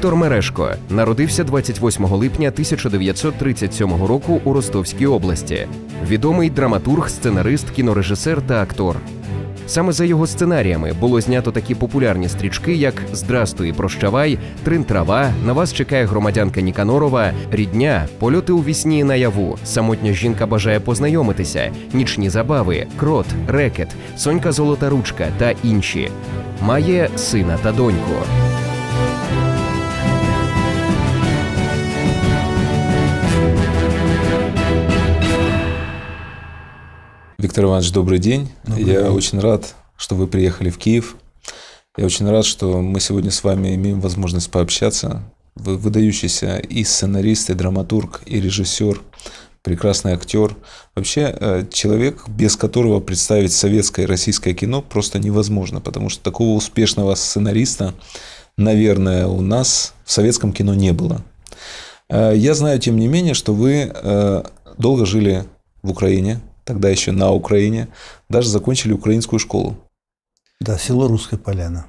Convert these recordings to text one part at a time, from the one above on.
Віктор Мерешко народився 28 липня 1937 року у Ростовській області. Відомий драматург, сценарист, кінорежисер та актор. Саме за його сценаріями було знято такі популярні стрічки, як Здрастуй, прощавай, Трин трава, на вас чекає громадянка Ніканорова, рідня, польоти у вісні і наяву, самотня жінка бажає познайомитися, нічні забави, крот, рекет, сонька золота ручка та інші. Має сина та доньку. Виктор Иванович, добрый день. Добрый Я день. очень рад, что вы приехали в Киев. Я очень рад, что мы сегодня с вами имеем возможность пообщаться. Вы выдающийся и сценарист, и драматург, и режиссер, прекрасный актер. Вообще э, человек, без которого представить советское и российское кино просто невозможно, потому что такого успешного сценариста, наверное, у нас в советском кино не было. Э, я знаю, тем не менее, что вы э, долго жили в Украине, тогда еще на Украине, даже закончили украинскую школу. Да, село Русская Поляна.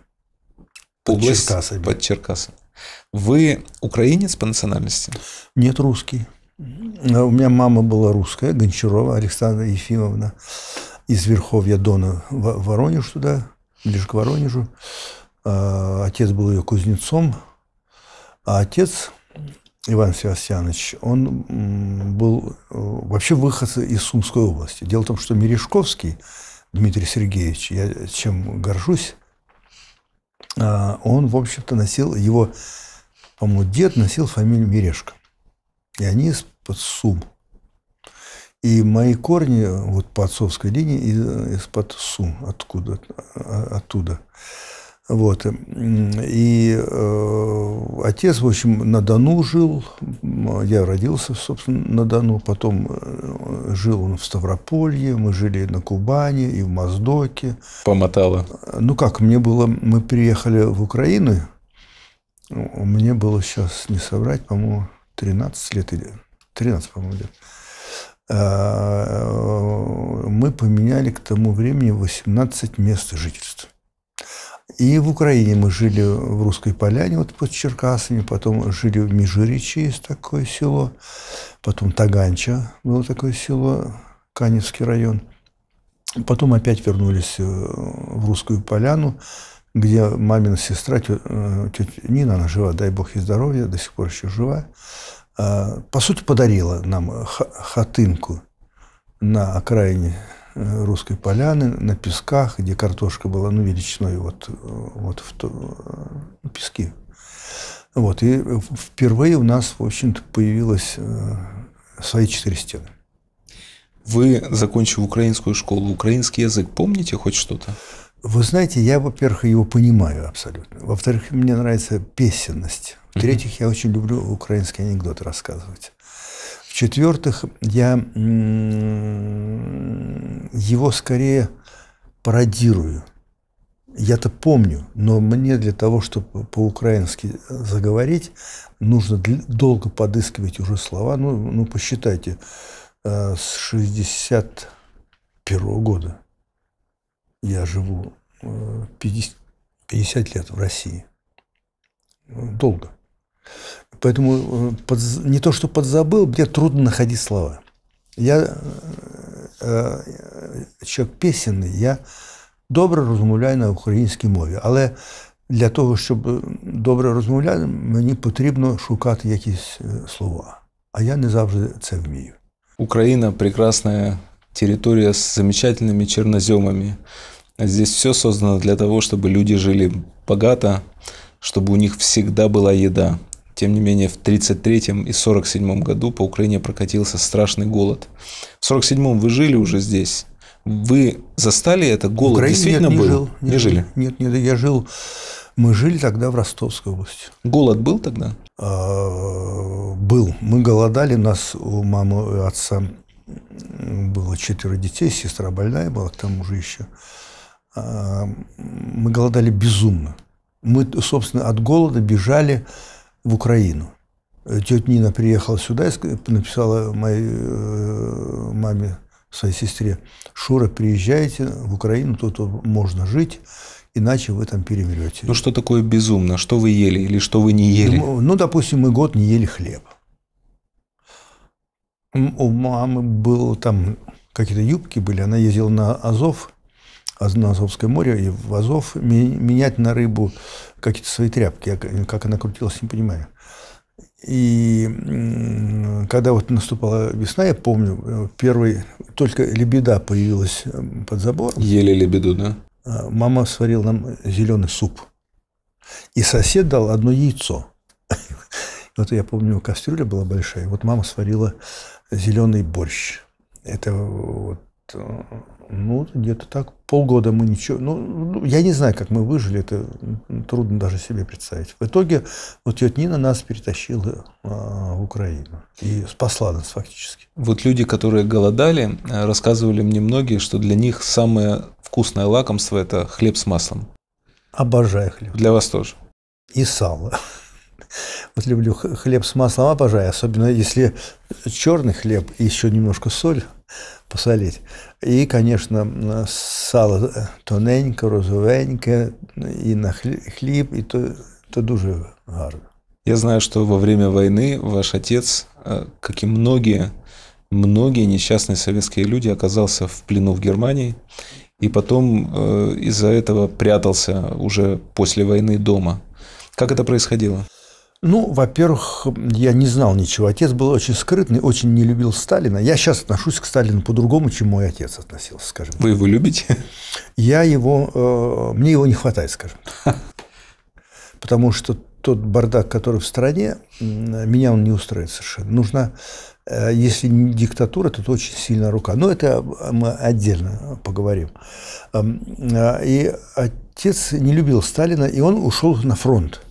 Под Область Черкасами. под Черкасами. Вы украинец по национальности? Нет, русский. У меня мама была русская, Гончарова Александра Ефимовна, из Верховья Дона в Воронеж туда, ближе к Воронежу. А, отец был ее кузнецом, а отец Иван Севастьянович, он был э, вообще выход из Сумской области. Дело в том, что Мережковский Дмитрий Сергеевич, я чем горжусь, а, он, в общем-то, носил, его, по-моему, дед носил фамилию Мережко. И они из-под Сум. И мои корни э, вот по отцовской линии из-под Сум, откуда, а, оттуда. Вот. И э, отец, в общем, на Дону жил. Я родился, собственно, на Дону. Потом э, жил он в Ставрополье. Мы жили на Кубани и в Моздоке. Помотало. Ну как, мне было... Мы приехали в Украину. Мне было сейчас, не соврать, по-моему, 13 лет или... 13, по-моему, лет. А, э, мы поменяли к тому времени 18 мест жительства. И в Украине мы жили в Русской Поляне, вот под Черкасами, потом жили в Межириче, есть такое село, потом Таганча было такое село, Каневский район. Потом опять вернулись э, в Русскую Поляну, где мамина сестра, тетя э, Нина, она жива, дай бог ей здоровья, до сих пор еще жива, а, по сути подарила нам хатынку на окраине русской поляны на песках, где картошка была ну, величиной вот, вот в то, э, пески. Вот, и впервые у нас, в общем-то, появилось э, свои четыре стены. Вы, закончив украинскую школу, украинский язык помните хоть что-то? Вы знаете, я, во-первых, его понимаю абсолютно. Во-вторых, мне нравится песенность. В-третьих, я очень люблю украинские анекдоты рассказывать. В-четвертых, я его скорее пародирую. Я-то помню, но мне для того, чтобы по-украински заговорить, нужно долго подыскивать уже слова. Ну, ну посчитайте, э, с 61 -го года я живу э, 50, 50 лет в России. Долго. Поэтому э, под, не то, что подзабыл, мне трудно находить слова. Я э, э человек песенный, я добре розмовляю на українській мові, але для того, чтобы щоб добре мне потребно шукать какие-то э, слова. А я не завжди это умею. Украина прекрасная территория с замечательными черноземами. А здесь все создано для того, чтобы люди жили богато, чтобы у них всегда была еда. Тем не менее, в 1933 и 1947 году по Украине прокатился страшный голод. В 1947 вы жили уже здесь. Вы застали это? Голод Украине действительно нет, не был? Жил, не нет, жили? Нет, нет, я жил... Мы жили тогда в Ростовской области. Голод был тогда? А, был. Мы голодали, нас у мамы и отца было четверо детей, сестра больная была к тому же еще. А, мы голодали безумно. Мы, собственно, от голода бежали в Украину. Э, Тетя Нина приехала сюда и написала моей э, маме, своей сестре, «Шура, приезжайте в Украину, тут можно жить, иначе вы там перемрете». Ну, что такое безумно? Что вы ели или что вы не ели? Ну, ну допустим, мы год не ели хлеб. У мамы было там какие-то юбки были, она ездила на Азов, на Азовское море и в Азов, менять на рыбу какие-то свои тряпки. Я, как она крутилась, не понимаю. И когда вот наступала весна, я помню, э, первый только лебеда появилась э, под забором. Ели лебеду, да? А, мама сварила нам зеленый суп. И сосед дал одно яйцо. Вот я помню, кастрюля была большая. Вот мама сварила зеленый борщ. Это вот, э, ну, где-то так полгода мы ничего, ну, ну, я не знаю, как мы выжили, это трудно даже себе представить. В итоге вот тетя Нина нас перетащила а, в Украину и спасла нас фактически. Вот люди, которые голодали, э, рассказывали мне многие, что для них самое вкусное лакомство – это хлеб с маслом. Обожаю хлеб. Для вас тоже? И сало. Вот люблю хлеб с маслом, обожаю, особенно если черный хлеб и еще немножко соль – посолить. И, конечно, сало э, тоненько розовенько и на хлеб и то, то дуже гарно. Я знаю, что во время войны ваш отец, э, как и многие, многие несчастные советские люди, оказался в плену в Германии. И потом э, из-за этого прятался уже после войны дома. Как это происходило? Ну, во-первых, я не знал ничего. Отец был очень скрытный, очень не любил Сталина. Я сейчас отношусь к Сталину по-другому, чем мой отец относился, скажем. Вы его любите? Я его... Э, мне его не хватает, скажем. Потому что тот бардак, который в стране, меня он не устраивает совершенно. Нужна, э, если не диктатура, то, то очень сильная рука. Но это э, мы отдельно поговорим. Эм, и отец не любил Сталина, и он ушел на фронт.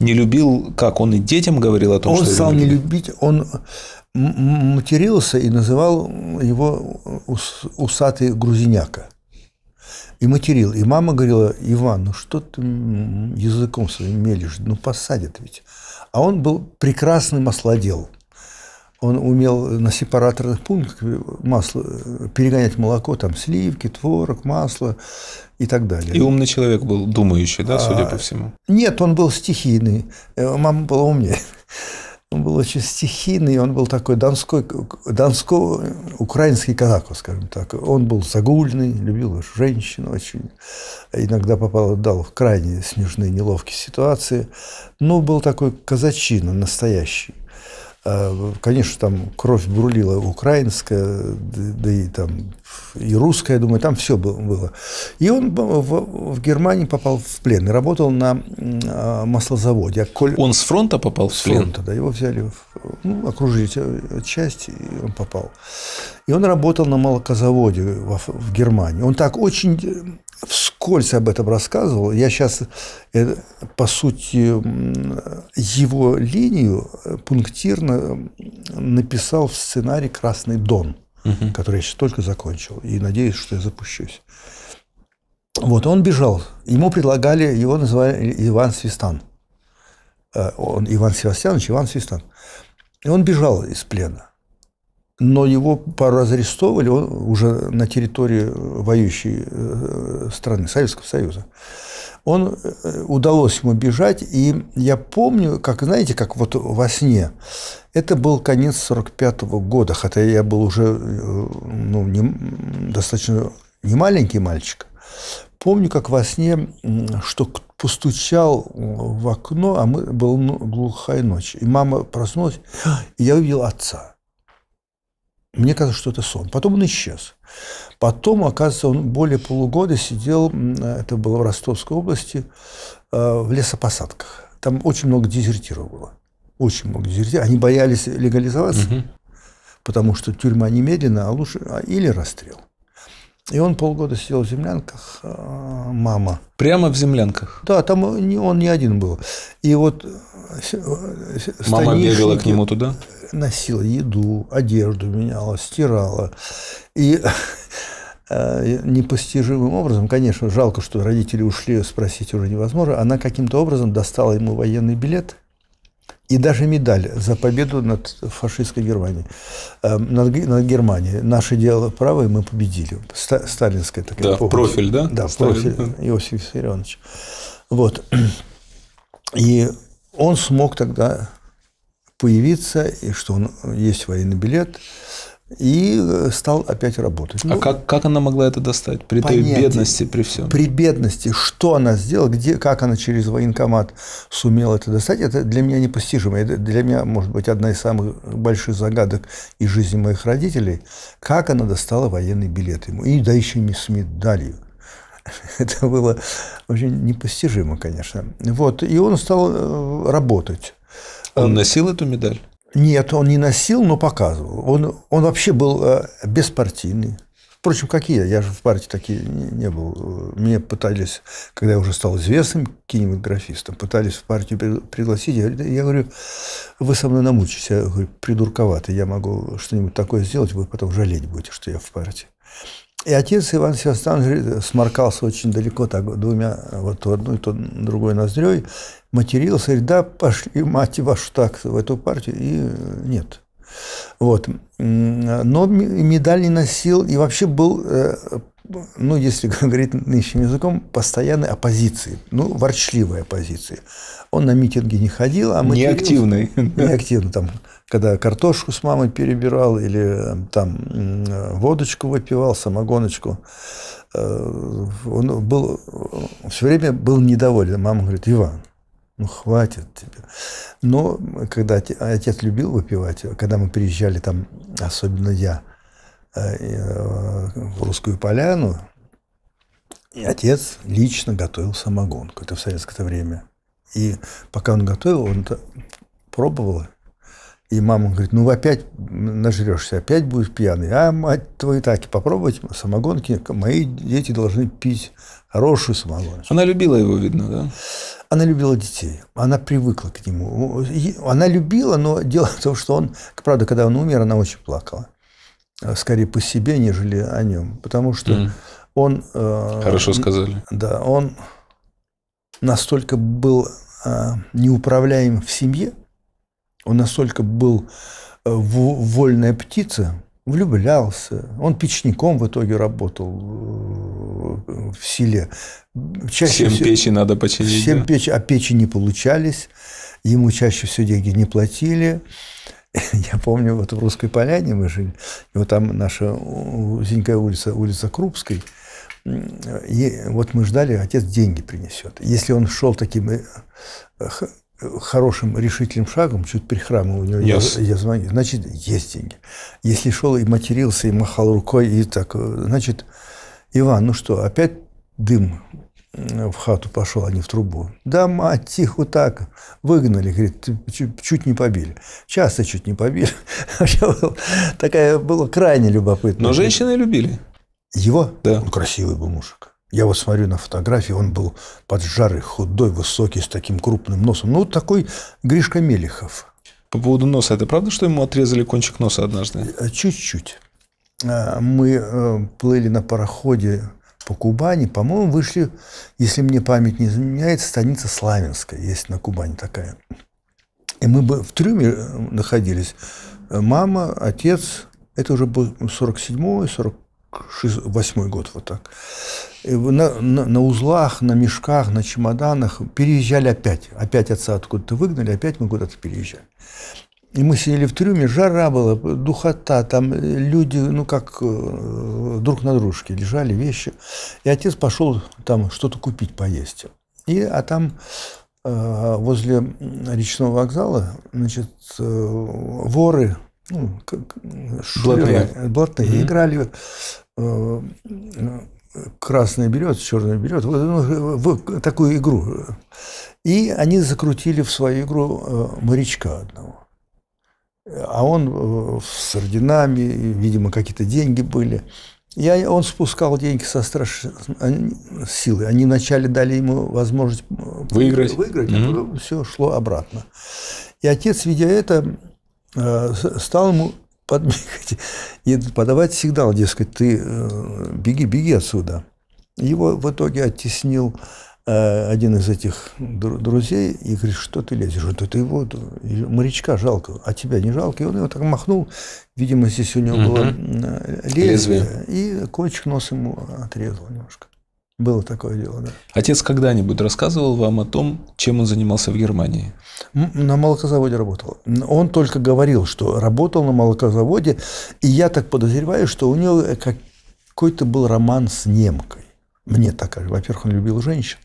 Не любил, как он и детям говорил о том, он что... Он стал не любить, он матерился и называл его усатый грузиняка. И материл. И мама говорила, Иван, ну что ты языком своим мелешь? Ну посадят ведь. А он был прекрасный маслодел он умел на сепараторных пунктах масло, э, перегонять молоко, там сливки, творог, масло и так далее. И умный человек был, думающий, да, судя а, по всему? Нет, он был стихийный. Э, мама была умнее. Он был очень стихийный, он был такой донской, донско, украинский казак, скажем так. Он был загульный, любил женщин очень. Иногда попал, дал в крайне смешные, неловкие ситуации. Но был такой казачина настоящий. А, конечно, там кровь бурлила украинская, да и там и русская, я думаю, там все было. И он в, в Германии попал в плен и работал на а, маслозаводе. А коль... Он с фронта попал в плен? С фронта, да, его взяли, ну, окружили э, часть, и он попал. И он работал на молокозаводе в, в Германии. Он так очень э, вскользь об этом рассказывал. Я сейчас, э, по сути, его линию э, пунктирно написал в сценарий «Красный дон», угу. который я сейчас только закончил, и надеюсь, что я запущусь. Вот, он бежал. Ему предлагали, его называли Иван Свистан. Э, он Иван Севастьянович, Иван Свистан. И он бежал из плена но его пару раз поразарестовывали он уже на территории э, воюющей э, страны, Советского Союза. Он, э, удалось ему бежать, и я помню, как, знаете, как вот во сне, это был конец 45 -го года, хотя я был уже ну, не, достаточно не маленький мальчик. Помню, как во сне, что постучал в окно, а мы, была ну, глухая ночь, и мама проснулась, и я увидел отца – мне казалось, что это сон. Потом он исчез. Потом, оказывается, он более полугода сидел, это было в Ростовской области, э, в лесопосадках. Там очень много дезертиров было. Очень много дезертиров. Они боялись легализоваться, угу. потому что тюрьма немедленно, а лучше а, или расстрел. И он полгода сидел в землянках, а, мама. Прямо в землянках? Да, там он не один был. И вот э, э, Мама бегала к нему туда? Носила еду, одежду меняла, стирала. И э, непостижимым образом, конечно, жалко, что родители ушли, спросить уже невозможно, она каким-то образом достала ему военный билет – и даже медаль за победу над фашистской Германией, э, над, над Германией. Наше дело правое, мы победили. Ста, сталинская такая да, эпоха. профиль, да? Да, Сталин, профиль Иосиф Виссарионович. Вот. И он смог тогда появиться, и что он есть военный билет, и э, стал опять работать. А ну, как, как она могла это достать при понятие, той бедности, при всем? При бедности, что она сделала, где, как она через военкомат сумела это достать, это для меня непостижимо. Это для меня, может быть, одна из самых больших загадок из жизни моих родителей, как она достала военный билет ему, и да еще не с медалью. Это было очень непостижимо, конечно. Вот, и он стал э, работать. Он носил эту медаль? Нет, он не носил, но показывал. Он, он вообще был э, беспартийный. Впрочем, какие я. Я же в партии такие не, не был. Мне пытались, когда я уже стал известным кинематографистом, пытались в партию пригласить. Я, я говорю, вы со мной намучитесь. Я говорю, придурковатый. Я могу что-нибудь такое сделать, вы потом жалеть будете, что я в партии. И отец Иван Севастьянович сморкался очень далеко, так двумя, вот то одной, то другой ноздрёй, матерился, говорит, да, пошли, мать вашу так, в эту партию, и э, нет. Вот. Но медаль не носил и вообще был, э, ну, если говорить нынешним языком, постоянной оппозиции, ну, ворчливой оппозиции. Он на митинги не ходил, а мы... Неактивный. Неактивный, там, когда картошку с мамой перебирал или э, там водочку выпивал, самогоночку. Он был, все время был недоволен. Мама говорит, Иван, ну хватит тебе. Но когда отец любил выпивать, когда мы приезжали там, особенно я, э, э, в Русскую Поляну, и отец лично готовил самогонку. Это в советское время. И пока он готовил, он это пробовал. И мама говорит, ну опять нажрешься, опять будешь пьяный. А, мать твою, так и попробовать самогонки. Мои дети должны пить хорошую самогонку. Она любила его, видно, да? Она любила детей, она привыкла к нему. Она любила, но дело в том, что он, правда, когда он умер, она очень плакала. Э, скорее по себе, нежели о нем. Потому что mm. он... Э, Хорошо сказали. Да, он настолько был э, неуправляем в семье, он настолько был э, вольная птица, влюблялся. Он печником в итоге работал э, в селе. Чаще всем все... печи надо починить. Всем да? печи, а печи не получались. Ему чаще всего деньги не платили. Я помню, вот в Русской Поляне мы жили. И вот там наша Зинькая улица, улица Крупской. И вот мы ждали, отец деньги принесет. Если он шел таким э, хорошим решительным шагом, чуть прихрамывание yes. я, я звоню, значит, есть деньги. Если шел и матерился, и махал рукой, и так, э, значит, Иван, ну что, опять дым э, в хату пошел, а не в трубу. Да, мать, тихо так. Выгнали, говорит, чуть, чуть не побили. Часто чуть не побили. Такая была крайне любопытная Но женщины любили. Его? Да. Он ну, красивый был мужик. Я вот смотрю на фотографии, он был поджарый, худой, высокий, с таким крупным носом. Ну, вот такой Гришка Мелехов. По поводу носа, это правда, что ему отрезали кончик носа однажды? Э, чуть-чуть. А, мы э, плыли на пароходе по Кубани, по-моему, вышли, если мне память не изменяет, станица Славянская, есть на Кубани такая. И мы бы в трюме э, находились. Мама, отец, это уже был 47-й, 40 восьмой год вот так. На, на, на узлах, на мешках, на чемоданах переезжали опять. Опять отца откуда-то выгнали, опять мы куда-то переезжали. И мы сидели в трюме, жара была, духота, там э, люди, ну как э, друг на дружке, лежали вещи. И отец пошел там что-то купить, поесть. И, а там э, возле речного вокзала, значит, воры ну, как, блатные, шулеры, блатные mm-hmm. играли Э, красный берет, черный берет, вот, ну, в такую игру. И они закрутили в свою игру э, морячка одного. А он э, с орденами, видимо, какие-то деньги были. Я, он спускал деньги со страшной силой. Они вначале дали ему возможность выиграть, выиграть mm-hmm. а потом все шло обратно. И отец, видя это, стал ему подмигать, и подавать сигнал, дескать, ты э, беги, беги отсюда. Его в итоге оттеснил э, один из этих друзей и говорит, что ты лезешь? Вот это его морячка жалко, а тебя не жалко. И он его так махнул, видимо, здесь у него было э, лезвие, лезвие, и кончик нос ему отрезал немножко. Было такое дело, да. Отец когда-нибудь рассказывал вам о том, чем он занимался в Германии? На молокозаводе работал. Он только говорил, что работал на молокозаводе, и я так подозреваю, что у него э, какой-то был роман с немкой. Мне так кажется. Во-первых, он любил женщин.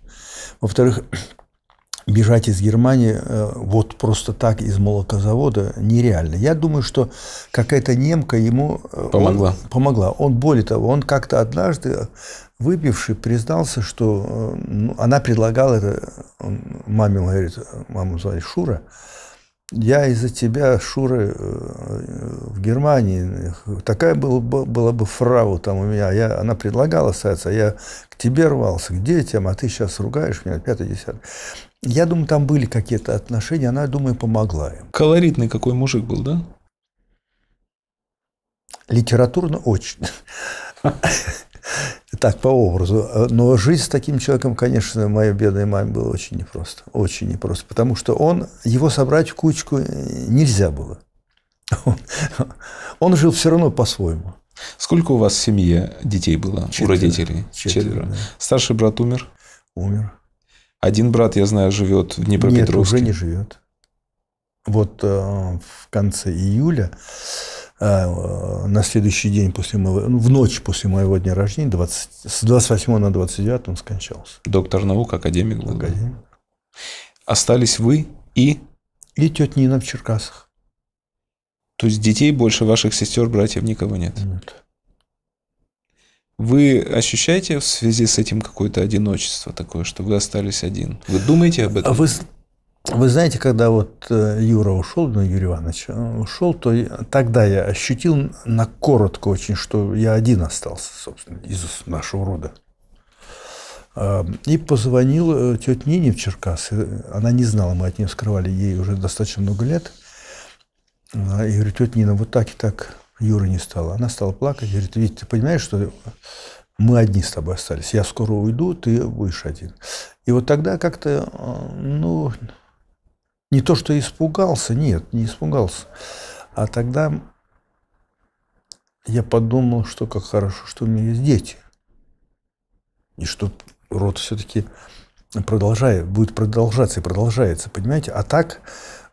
Во-вторых, бежать из Германии э, вот просто так из молокозавода нереально. Я думаю, что какая-то немка ему э, помогла. Он, помогла. Он более того, он как-то однажды Выпивший признался, что э, ну, она предлагала это, маме он говорит, маму звали Шура, я из-за тебя, Шуры, э, в Германии, такая была, была бы фрау там у меня, а я, она предлагала остаться, а я к тебе рвался, к детям, а ты сейчас ругаешь меня, пятый, десятый. Я думаю, там были какие-то отношения, она, думаю, помогла им. Колоритный какой мужик был, да? Литературно очень. Так, по образу. Но жить с таким человеком, конечно, моей бедной маме было очень непросто. Очень непросто. Потому что он, его собрать в кучку э, нельзя было. Он, он жил все равно по-своему. Сколько у вас в семье детей было? Четверо. У родителей? Четверо. Четверо. Да. Старший брат умер? Умер. Один брат, я знаю, живет в Днепропетровске. Нет, уже не живет. Вот э, в конце июля а, э, на следующий день после моего, ну, в ночь после моего дня рождения, 20, с 28 на 29 он скончался. Доктор наук, академик был. Академик. Остались вы и? И тетя Нина в Черкасах. То есть детей больше ваших сестер, братьев никого нет? Нет. Вы ощущаете в связи с этим какое-то одиночество такое, что вы остались один? Вы думаете об этом? А вы вы знаете, когда вот э, Юра ушел, ну, Юрий Иванович э, ушел, то тогда я ощутил на коротко очень, что я один остался, собственно, из нашего рода. Эм, и позвонил э, тетя Нине в Черкасы. Она не знала, мы от нее скрывали, ей уже достаточно много лет. И говорю, тетя Нина, вот так и так Юра не стала. Она стала плакать, говорит, видите, ты понимаешь, что мы одни с тобой остались. Я скоро уйду, ты будешь один. И вот тогда как-то, ну, не то, что испугался, нет, не испугался. А тогда я подумал, что как хорошо, что у меня есть дети. И что род все-таки продолжает, будет продолжаться и продолжается, понимаете? А так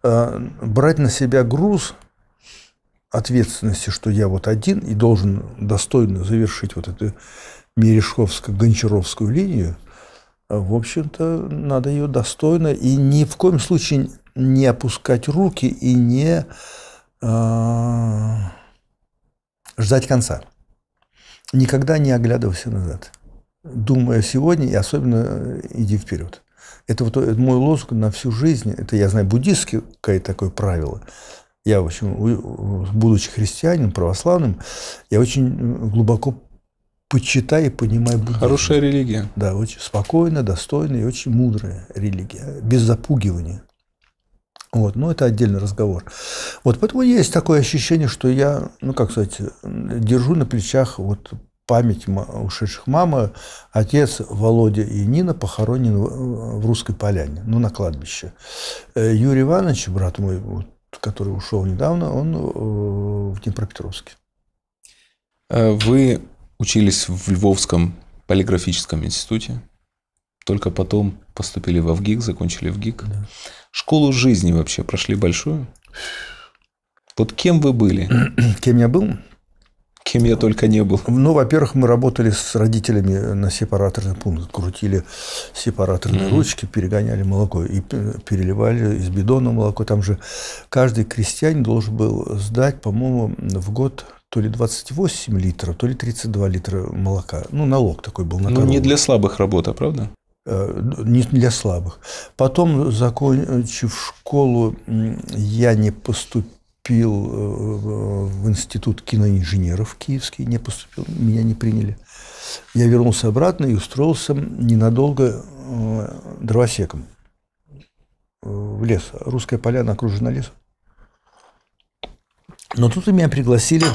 э, брать на себя груз ответственности, что я вот один и должен достойно завершить вот эту Мережковско-Гончаровскую линию, в общем-то, надо ее достойно и ни в коем случае не опускать руки и не э, ждать конца. Никогда не оглядывайся назад. Думая сегодня и особенно э, иди вперед. Это вот это мой лозунг на всю жизнь. Это я знаю буддистское такое правило. Я, в общем, будучи христианином, православным, я очень э, глубоко почитай и понимаю буддизм. Хорошая религия. Да, очень спокойная, достойная и очень мудрая религия, без запугивания. Вот, но ну, это отдельный разговор. Вот, поэтому есть такое ощущение, что я, ну, как сказать, держу на плечах вот память ушедших мамы, отец Володя и Нина похоронены в Русской Поляне, ну, на кладбище. Э, Юрий Иванович, брат мой, вот, который ушел недавно, он э, в Днепропетровске. Э, вы учились в Львовском полиграфическом институте, только потом поступили в ВГИК, закончили ВГИК. Да школу жизни вообще прошли большую? Вот кем вы были? Кем я был? Кем я только не был. Ну, во-первых, мы работали с родителями на сепараторный пункт, крутили сепараторные mm-hmm. ручки, перегоняли молоко и переливали из бидона молоко. Там же каждый крестьянин должен был сдать, по-моему, в год то ли 28 литров, то ли 32 литра молока. Ну, налог такой был на ну, корову. Ну, не для слабых работа, правда? Э, не для слабых. Потом, закончив школу, я не поступил э, в институт киноинженеров киевский, не поступил, меня не приняли. Я вернулся обратно и устроился ненадолго э, дровосеком в лес. Русская поляна окружена лесом. Но тут меня пригласили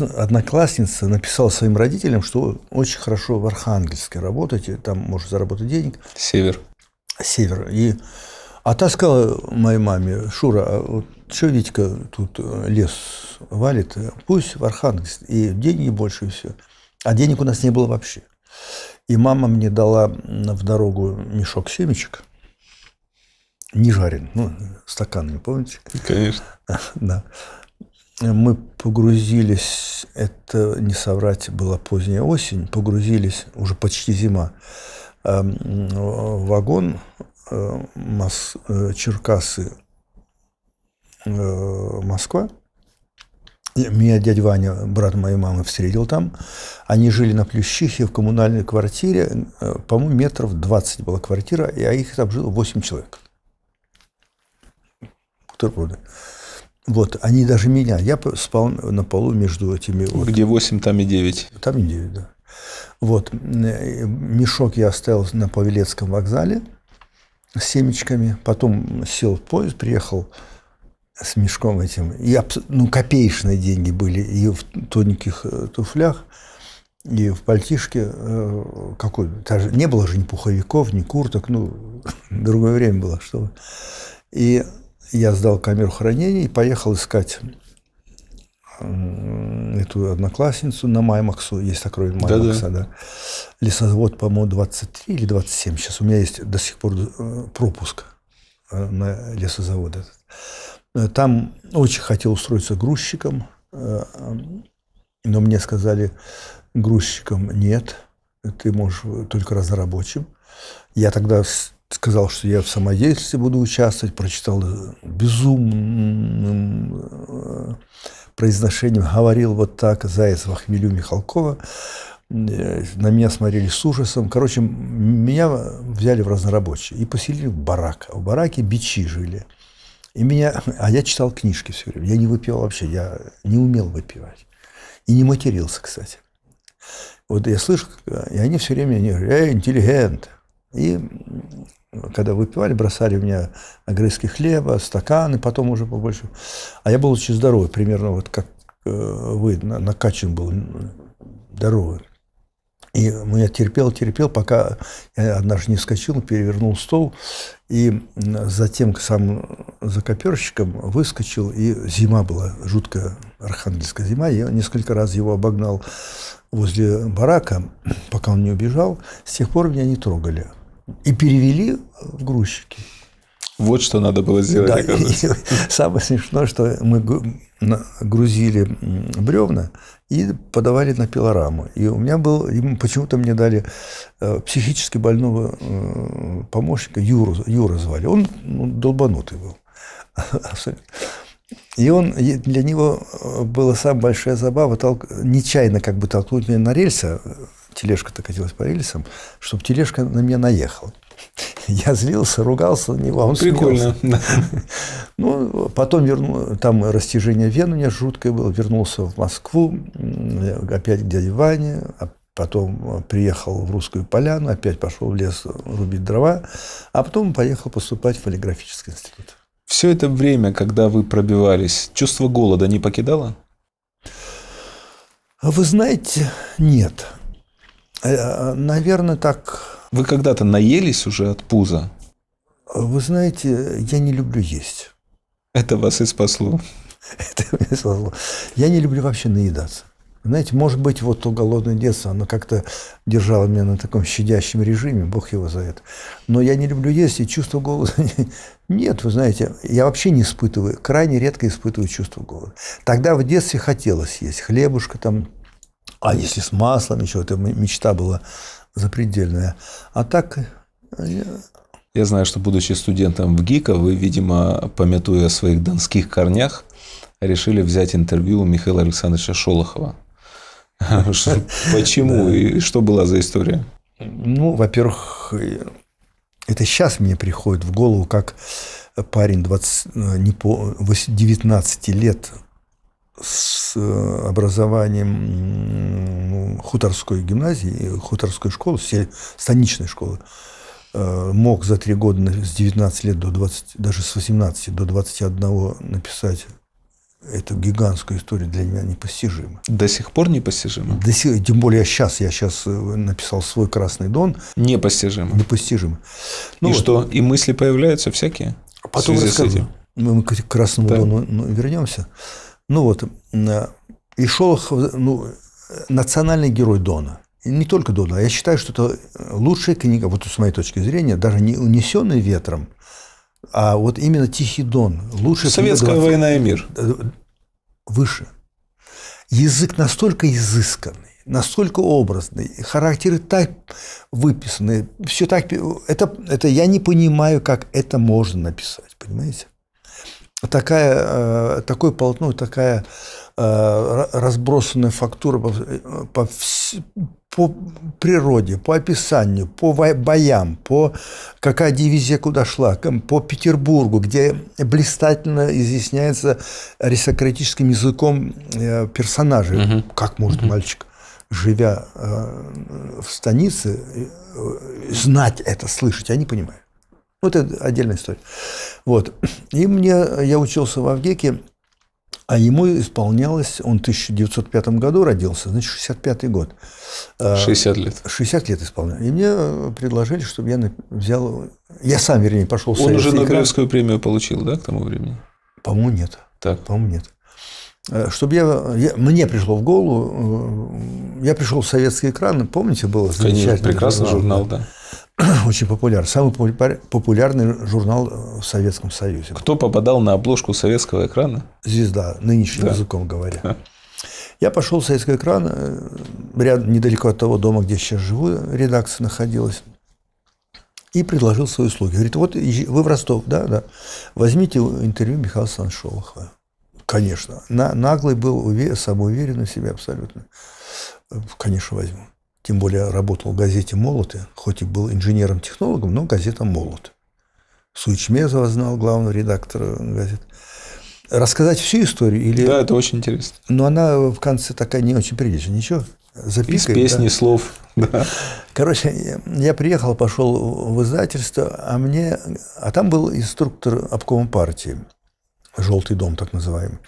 одноклассница написала своим родителям, что очень хорошо в Архангельске работаете, там можно заработать денег. Север. Север. И, а та сказала моей маме, Шура, а вот что Витька тут э, лес валит, э, пусть в Архангельск, и деньги больше, и все. А денег у нас не было вообще. И мама мне дала в дорогу мешок семечек, не жарен, ну, стаканами, помните? Конечно. Да мы погрузились, это не соврать, была поздняя осень, погрузились, уже почти зима, эм, в вагон э, Мос... Э, Черкасы э, Москва. Меня дядя Ваня, брат моей мамы, встретил там. Они жили на Плющихе в коммунальной квартире. По-моему, метров 20 была квартира, а их там жило 8 человек. Кто рода? Вот, они даже меня. Я спал на полу между этими... Где вот, 8, там и 9. Там и 9, да. Вот, э, мешок я оставил на Павелецком вокзале с семечками. Потом сел в поезд, приехал с мешком этим. И, ну, копеечные деньги были и в тоненьких э, туфлях, и в пальтишке. Э, какой? Даже не было же ни пуховиков, ни курток. Ну, другое время было, что... И я сдал камеру хранения и поехал искать эту одноклассницу на Маймаксу, есть такой Маймакса, да, да. да. Лесовод, по-моему, 23 или 27 сейчас. У меня есть до сих пор э, пропуск э, на лесозавод этот. Э, там очень хотел устроиться грузчиком, но мне сказали, грузчиком нет, ты можешь только разнорабочим. Я тогда сказал, что я в самодеятельстве буду участвовать, прочитал безумным э, произношением, говорил вот так, Заяц в хмелю Михалкова, э, на меня смотрели с ужасом. Короче, меня взяли в разнорабочие и поселили в барак. А в бараке бичи жили. И меня, а я читал книжки все время. Я не выпивал вообще, я не умел выпивать. И не матерился, кстати. Вот я слышу, и они все время они говорят, я интеллигент. И когда выпивали, бросали у меня огрызки хлеба, стаканы, потом уже побольше. А я был очень здоровый, примерно вот как э, вы, накачан был, здоровый. И я терпел, терпел, пока я однажды не вскочил, перевернул стол, и затем сам за коперщиком выскочил, и зима была, жуткая архангельская зима, я несколько раз его обогнал возле барака, пока он не убежал, с тех пор меня не трогали и перевели в грузчики. Вот что надо было сделать, да, кажется. Самое смешное, что мы грузили бревна и подавали на пилораму. И у меня был, почему-то мне дали э, психически больного э, помощника, Юру, Юра звали. Он ну, долбанутый был. И он, для него э, была самая большая забава толк, нечаянно как бы толкнуть меня на рельсы, тележка-то катилась по рельсам, чтобы тележка на меня наехала. Я злился, ругался на него, а он ну, Прикольно. да. Ну, потом верну, там растяжение вен у меня жуткое было. Вернулся в Москву, опять к дяде Ване, а потом э, приехал в Русскую Поляну, опять пошел в лес рубить дрова, а потом поехал поступать в полиграфический институт. Все это время, когда вы пробивались, чувство голода не покидало? Вы знаете, нет. Э, э, Наверное, так. Вы когда-то наелись уже от пуза? Вы знаете, я не люблю есть. Это вас и спасло. Это меня спасло. Я не люблю вообще наедаться. Знаете, может быть, вот то голодное детство, оно как-то держало меня на таком щадящем режиме, бог его за это. Но я не люблю есть, и чувство голода нет, вы знаете, я вообще не испытываю, крайне редко испытываю чувство голода. Тогда в детстве хотелось есть хлебушка, там, а если с маслом еще, это мечта была запредельная. А так... Я знаю, что, будучи студентом в ГИКа, вы, видимо, пометуя о своих донских корнях, решили взять интервью у Михаила Александровича Шолохова. Почему и что была за история? Ну, во-первых, это сейчас мне приходит в голову, как парень 20, 19 э, лет с э, образованием ну, хуторской гимназии, э, хуторской школы, станичной школы, э, мог за три года с 19 лет до 20, даже с 18 до 21 написать эту гигантскую историю для меня непостижима. До сих пор непостижима? До сих, тем более сейчас, я сейчас написал свой «Красный дон». Непостижимо? Непостижимо. Ну, и вот. что, и мысли появляются всякие? Потом в связи расскажу. С этим? Мы к «Красному да. дону» ну, вернемся. Ну вот, э, и Шолохов, ну, национальный герой Дона. И не только Дона, а я считаю, что это э, лучшая книга, вот с моей точки зрения, даже не «Унесенный ветром», а вот именно «Тихий Дон». Лучшая Советская книга война и мир. Э, выше. Язык настолько изысканный, настолько образный, характеры так выписаны, все так... Это, это я не понимаю, как это можно написать, понимаете? такая, э, такое полотно, ну, такая э, разбросанная фактура по, э, по, по природе, по описанию, по боям, по какая дивизия куда шла, по Петербургу, где блистательно изъясняется аристократическим языком персонажей. Угу. Как может угу. мальчик, живя в станице, знать это, слышать, они понимают. Вот ну, это отдельная история. Вот. И мне, я учился в Авгеке, а ему исполнялось, он в 1905 году родился, значит, 65 год. 60 а, лет. 60 лет исполнялось. И мне э, предложили, чтобы я взял, я сам, вернее, пошел в Он уже Нобелевскую экран. премию получил, да, к тому времени? По-моему, нет. Так. По-моему, нет э, чтобы я, я, мне пришло в голову, э, я пришел в советский экран, помните, было замечательно. Конечно, прекрасный журнал, журнал да. да. очень популярный, самый популярный журнал э, в Советском Союзе. Кто попадал на обложку советского экрана? Звезда, нынешним да. языком говоря. Да. Я пошел в советский экран, э, рядом, недалеко от того дома, где сейчас живу, редакция находилась, и предложил свои услуги. Говорит, вот вы в Ростов, да, да, возьмите интервью Михаила Саншолохова. Конечно. На, наглый был, уве, самоуверенный в себе абсолютно. Э, конечно, возьму тем более работал в газете «Молоты», хоть и был инженером-технологом, но газета «Молот». Суичмезова знал главного редактора газеты. Рассказать всю историю или... Да, это очень интересно. Но ну, она в конце такая не очень приличная, ничего. Запикаем, Из песни, да? слов. Да. Короче, я приехал, пошел в издательство, а мне... А там был инструктор обкома партии. «Желтый дом», так называемый.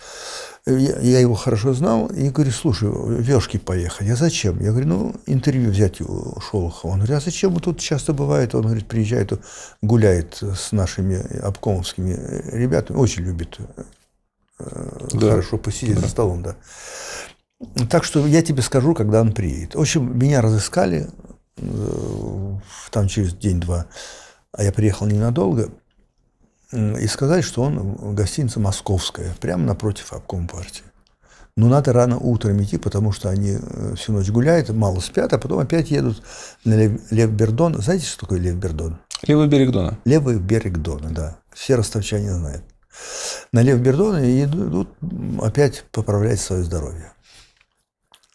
Э, я его хорошо знал, и говорю, слушай, Вешки поехать. Я а зачем? Я говорю, ну, интервью взять у Шолохова. Он говорит, а зачем? Тут часто бывает. Он говорит, приезжает, гуляет с нашими обкомовскими э, ребятами. Очень любит э, да. хорошо посидеть да. за столом, да. Так что я тебе скажу, когда он приедет. В общем, меня разыскали там через день-два, а я приехал ненадолго – и сказать, что он гостиница «Московская», прямо напротив обком партии. Но ну, надо рано утром идти, потому что они э, всю ночь гуляют, мало спят, а потом опять едут на Лев, Лев Бердон. Знаете, что такое Лев Бердон? Левый берег Дона. Левый берег Дона, да. Все ростовчане знают. На Лев Бердон и идут опять поправлять свое здоровье.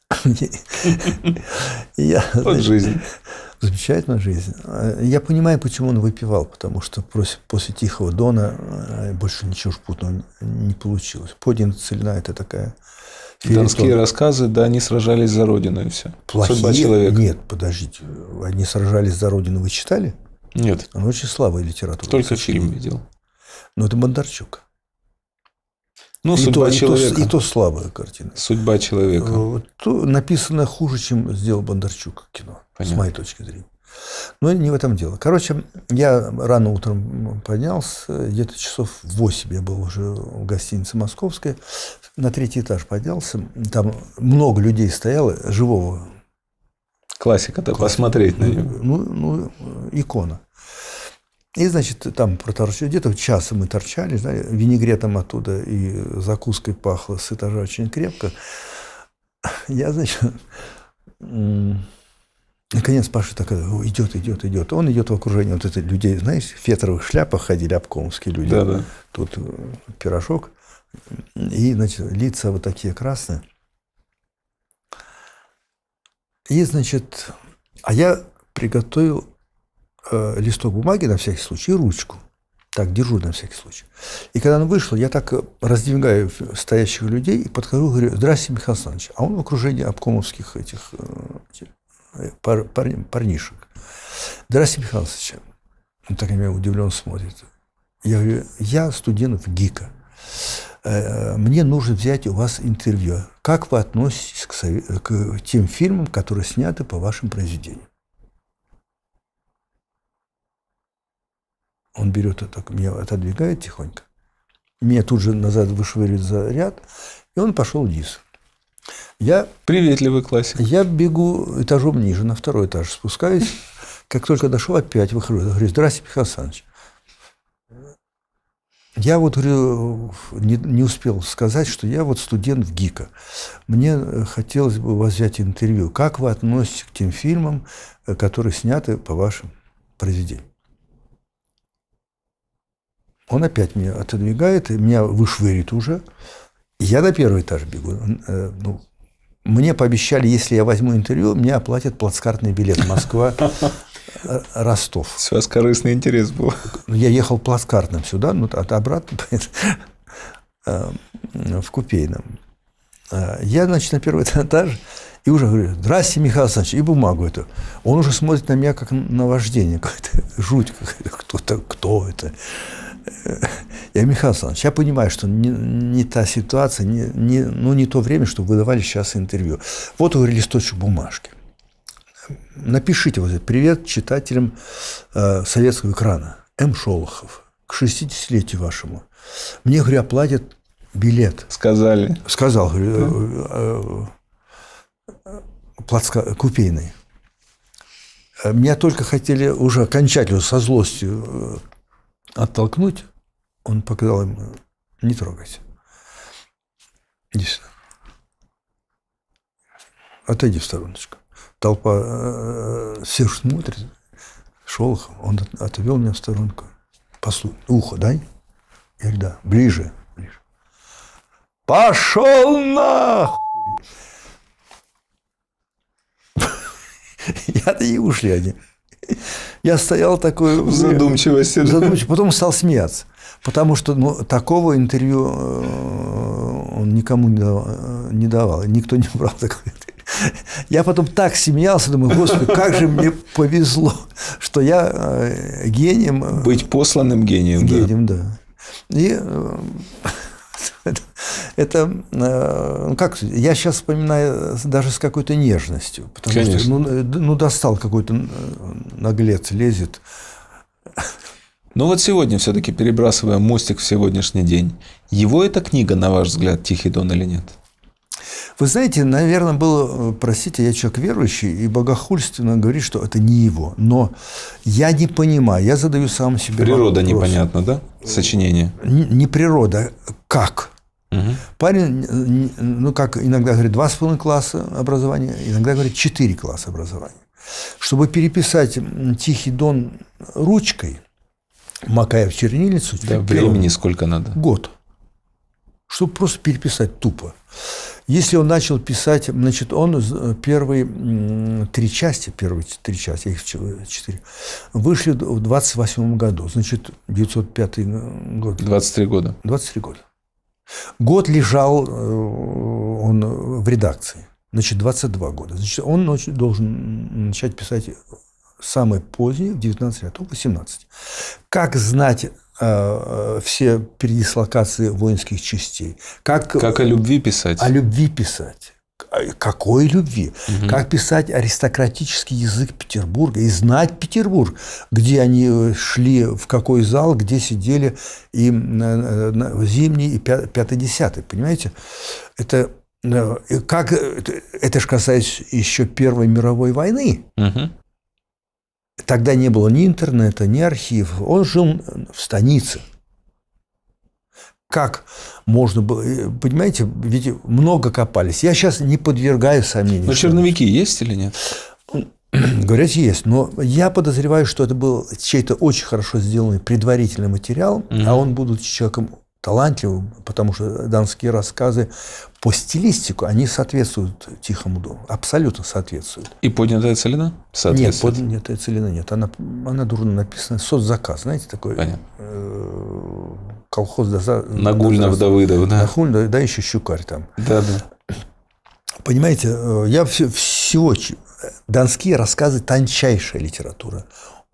Я, вот жизнь замечательная жизнь. Э, я понимаю, почему он выпивал, потому что после «Тихого дона» э, больше ничего жпутного не получилось. Подин Цельна – это такая Филитон. Донские рассказы, да, они сражались за Родину и все. Плохие? Судьба человека. Нет, подождите. Они сражались за Родину, вы читали? Нет. Она очень слабая литература. Только фильм видел. Но ну, это Бондарчук. Ну, и судьба то, человека. И то, и то слабая картина. Судьба человека. Э, то написано хуже, чем сделал Бондарчук кино. Понятно. с моей точки зрения. Но не в этом дело. Короче, я рано утром поднялся, где-то часов 8 я был уже в гостинице «Московская», на третий этаж поднялся, там много людей стояло, живого. Классика-то, посмотреть на ну, него. Ну, ну, икона. И, значит, там проторчали, где-то час мы торчали, знаете, винегретом оттуда и закуской пахло с этажа очень крепко. Я, значит, Наконец Паша такой, э, идет, идет, идет. Он идет в окружении вот этих людей, знаешь, в фетровых шляпах ходили обкомские люди. Да, да. Тут э, пирожок. И, значит, лица вот такие красные. И, значит, а я приготовил э, листок бумаги на всякий случай и ручку. Так, держу на всякий случай. И когда он вышел, я так э, раздвигаю стоящих людей и подхожу, говорю, "Здравствуйте, Михаил Александрович. А он в окружении обкомовских этих, этих пар, пар, парнишек. Здравствуйте, Михаил Александрович. Он так на меня удивлен смотрит. Я говорю, я студент ГИКа. Э, мне нужно взять у вас интервью. Как вы относитесь к, к тем фильмам, которые сняты по вашим произведениям? Он берет это, меня отодвигает тихонько. Меня тут же назад вышвыривает за ряд, и он пошел вниз. Я, Приветливый классик. Я бегу этажом ниже, на второй этаж спускаюсь. Как только дошел, опять выхожу. Говорю, здрасте, Михаил Александрович. Я вот говорю, не, не успел сказать, что я вот студент в ГИКа. Мне э, хотелось бы у вас взять интервью. Как вы относитесь к тем фильмам, э, которые сняты по вашим произведениям? Он опять меня отодвигает, и меня вышвырит уже. Я на первый этаж бегу. Э, ну, мне пообещали, если я возьму интервью, мне оплатят плацкартный билет Москва. Э, Ростов. С вас корыстный интерес был. Ну, я ехал плацкартным сюда, ну, от обратно э, в Купейном. Я, значит, на первый этаж, и уже говорю, здрасте, Михаил Александрович, и бумагу эту. Он уже смотрит на меня, как на вождение какое-то, жуть какая-то, кто-то, кто это. Я Михаил Александрович, я понимаю, что не, не та ситуация, не, не, ну, не то время, чтобы выдавали сейчас интервью. Вот вы листочек бумажки. Напишите вот этот привет читателям э, советского экрана. М. Шолохов, к 60-летию вашему. Мне, говорю, оплатят билет. Сказали. Сказал, говорю, э, э, купейный. Э, меня только хотели уже окончательно со злостью э, оттолкнуть, он показал ему э, не трогайся. Иди сюда. Отойди в стороночку. Толпа э, э, все смотрит, Шолохов, он отвел меня в сторонку. Послушай, ухо дай. Я говорю, да, ближе, ближе. Пошел нахуй! Я-то и ушли они. Я стоял такой... В задумчивости. В задумчивости. Потом стал смеяться. Потому что ну, такого интервью э, он никому не давал, э, не давал. Никто не брал такое Я потом так смеялся, думаю, господи, как же мне повезло, что я э, гением... Быть посланным гением, Гением, да. да. И это, это ну, как я сейчас вспоминаю даже с какой-то нежностью, потому Конечно. что ну, ну достал какой-то наглец лезет. Ну вот сегодня все-таки перебрасывая мостик в сегодняшний день, его эта книга, на ваш взгляд, «Тихий дон» или нет? Вы знаете, наверное, было, простите, я человек верующий, и богохульственно говорит, что это не его. Но я не понимаю, я задаю сам себе Природа вопрос. непонятна, да? Сочинение. Не, не природа, как? Угу. Парень, ну как иногда говорит, два с половиной класса образования, иногда говорит, четыре класса образования. Чтобы переписать «Тихий дон» ручкой, макая в чернильницу... Да, времени сколько надо? Год. Чтобы просто переписать тупо. Если он начал писать, значит, он э, первые три части, первые три части, их четыре, вышли в 28 году. Значит, 905 э, год. 23 года. 23 года. Год лежал э, он в редакции значит, 22 года. Значит, он должен начать писать самое позднее, в 19 лет, а то 18. Как знать э, э, все передислокации воинских частей? Как, как о любви писать? О любви писать. Э, какой любви? Угу. Как писать аристократический язык Петербурга и знать Петербург, где они э, шли, в какой зал, где сидели и на, зимний, и пятый, десятый. Понимаете? Это ну, и как э, это же касается еще Первой мировой войны. Угу. Тогда не было ни интернета, ни архивов. Он жил э, в станице. Как можно было, э, понимаете, ведь много копались. Я сейчас не подвергаю сомнению. Но черновики есть или нет? Говорят, есть. Но я подозреваю, что это был чей-то очень хорошо сделанный предварительный материал, угу. а он, будучи человеком талантливым, потому что донские рассказы по стилистику, они соответствуют Тихому дому, абсолютно соответствуют. И поднятая целина соответствует? Нет, поднятая целина нет, она, она дурно написана, соцзаказ, знаете, такой Понятно. Э, колхоз до... Нагульнов Давыдов, да. Нагульнов, да, еще Щукарь там. Да, да. Понимаете, э, я все, всего... Донские рассказы – тончайшая литература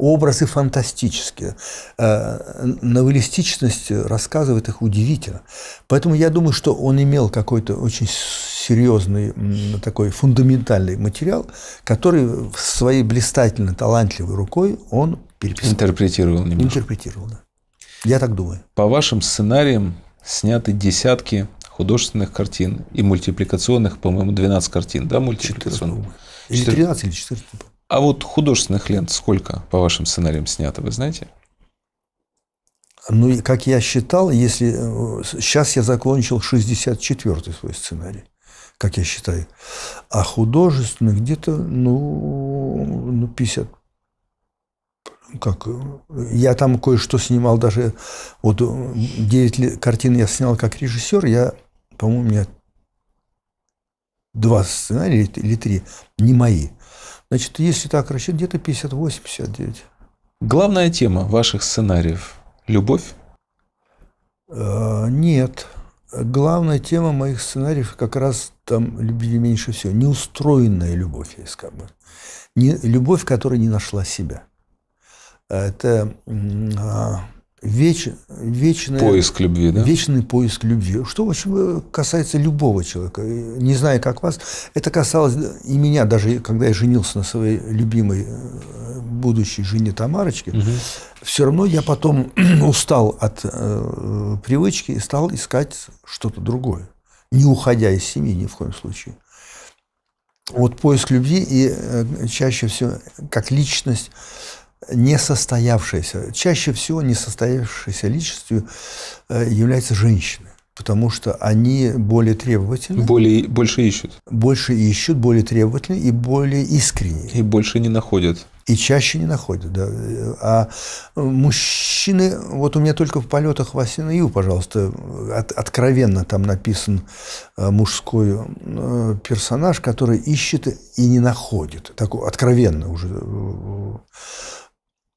образы фантастические. Э, новеллистичность рассказывает их удивительно. Поэтому я думаю, что он имел какой-то очень серьезный такой фундаментальный материал, который в своей блистательно талантливой рукой он переписал. Интерпретировал немножко. Интерпретировал, да. Я так думаю. По вашим сценариям сняты десятки художественных картин и мультипликационных, по-моему, 12 картин, да, мультипликационных? 14, 14. Или 13, или 14. А вот художественных лент сколько по вашим сценариям снято, вы знаете? Ну, как я считал, если... Э, сейчас я закончил 64-й свой сценарий, как я считаю. А художественных где-то, ну, ну 50, ну, как э, я там кое-что снимал даже вот 9 э, лет, картин я снял как режиссер я по-моему у меня два сценария или три не мои Значит, если так рассчитать, где-то 58-59. Главная тема ваших сценариев – любовь? Э, нет. Главная тема моих сценариев как раз там любви меньше всего. Неустроенная любовь есть как бы. Не, любовь, которая не нашла себя. Это а, Веч, вечный поиск любви, да? Вечный поиск любви. Что вообще э, касается любого человека. Э, не знаю, как вас. Это касалось э, и меня, даже когда я женился на своей любимой будущей жене Тамарочке. Угу. Все равно я потом устал от э, привычки и стал искать что-то другое. Не уходя из семьи ни в коем случае. Вот поиск любви и э, чаще всего как личность – несостоявшейся, чаще всего несостоявшейся личностью э, является женщина. Потому что они более требовательны. Более, больше ищут. Больше ищут, более требовательны и более искренне. И больше не находят. И чаще не находят, да. А мужчины, вот у меня только в полетах в Асинаю, пожалуйста, от, откровенно там написан э, мужской э, персонаж, который ищет и не находит. Так откровенно уже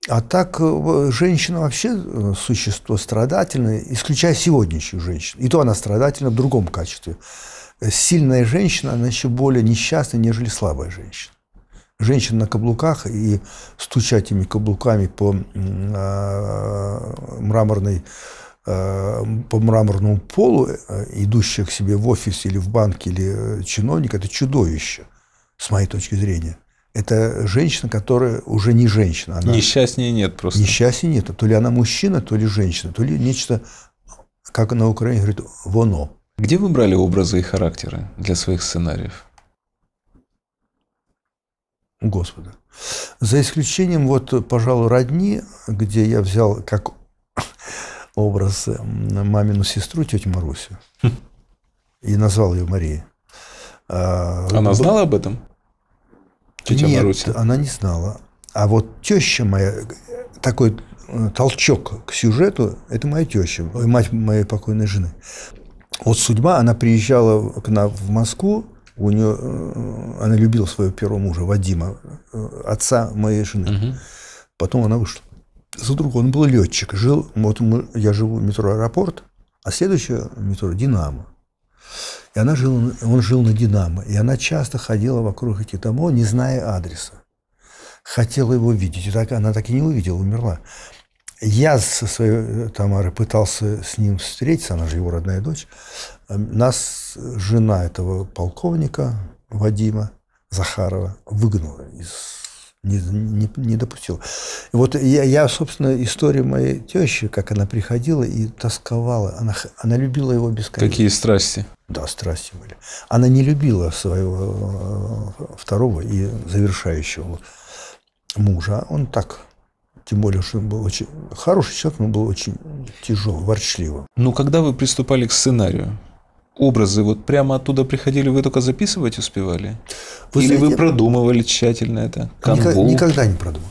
а так э, женщина вообще э, существо страдательное, исключая сегодняшнюю женщину. И то она страдательна в другом качестве. Э, сильная женщина, она еще более несчастна, нежели слабая женщина. Женщина на каблуках и стучать ими каблуками по а, э, мраморной по мраморному полу, идущая к себе в офис или в банк или чиновник, это чудовище, с моей точки зрения это женщина, которая уже не женщина. Она... Несчастнее нет просто. Несчастья нет. То ли она мужчина, то ли женщина, то ли нечто, как на Украине говорит, воно. Где вы брали образы и характеры для своих сценариев? Господа. За исключением, вот, пожалуй, родни, где я взял как образ мамину сестру, тетю Марусю, хм. и назвал ее Марией. А, она знала об этом? Тетя Нет, Маруся. она не знала. А вот теща моя, такой э, толчок к сюжету, это моя теща, э, мать моей покойной жены. Вот судьба, она приезжала к нам в Москву, у нее, э, она любила своего первого мужа, Вадима, отца моей жены. Угу. Потом она вышла. За друг, он был летчик, жил, вот мы, я живу в метро «Аэропорт», а следующее метро «Динамо». И она жила, он жил на «Динамо», и она часто ходила вокруг этих домов, не зная адреса. Хотела его видеть, и так, она так и не увидела, умерла. Я со своей э, Тамарой пытался с ним встретиться, она же его родная дочь. Эм, нас э, жена этого полковника Вадима Захарова выгнала из не, не, не допустил. И вот я, я, собственно, историю моей тещи, как она приходила и тосковала. Она, она любила его бесконечно. Какие страсти? Да, страсти были. Она не любила своего второго и завершающего мужа. Он так тем более, что он был очень хороший человек, но был очень тяжелый, ворчливый. Ну, когда вы приступали к сценарию, образы вот прямо оттуда приходили, вы только записывать успевали? Или, вы нет? продумывали тщательно это? Никогда, никогда не продумывал.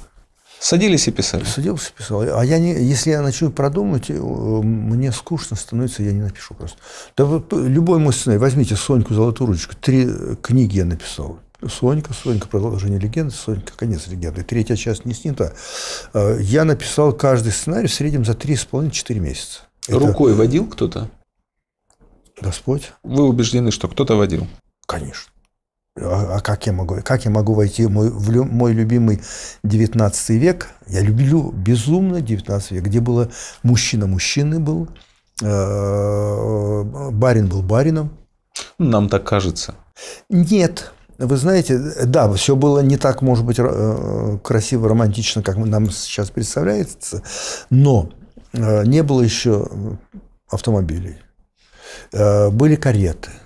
Садились и писали? Садился и писал. А я не, если я начну продумывать, э, мне скучно становится, я не напишу просто. Да вот любой мой сценарий, возьмите «Соньку золотую ручку», три э, книги я написал. Сонька, Сонька, продолжение легенды, Сонька, конец легенды. Третья часть не снята. Э, я написал каждый сценарий в среднем за 3,5-4 месяца. Это... Рукой водил кто-то? Господь. Вы убеждены, что кто-то водил? Конечно. А, а как я могу, как я могу войти в мой, в мой любимый 19 век? Я люблю безумно 19 век, где было мужчина мужчины был, э, барин был барином. Нам так кажется. Нет, вы знаете, да, все было не так, может быть, э, красиво, романтично, как нам сейчас представляется, но э, не было еще автомобилей, были кареты –